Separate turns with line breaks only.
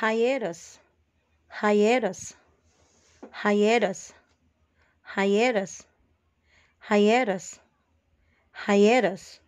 raieras, raieras, raieras,
raieras, raieras, raieras.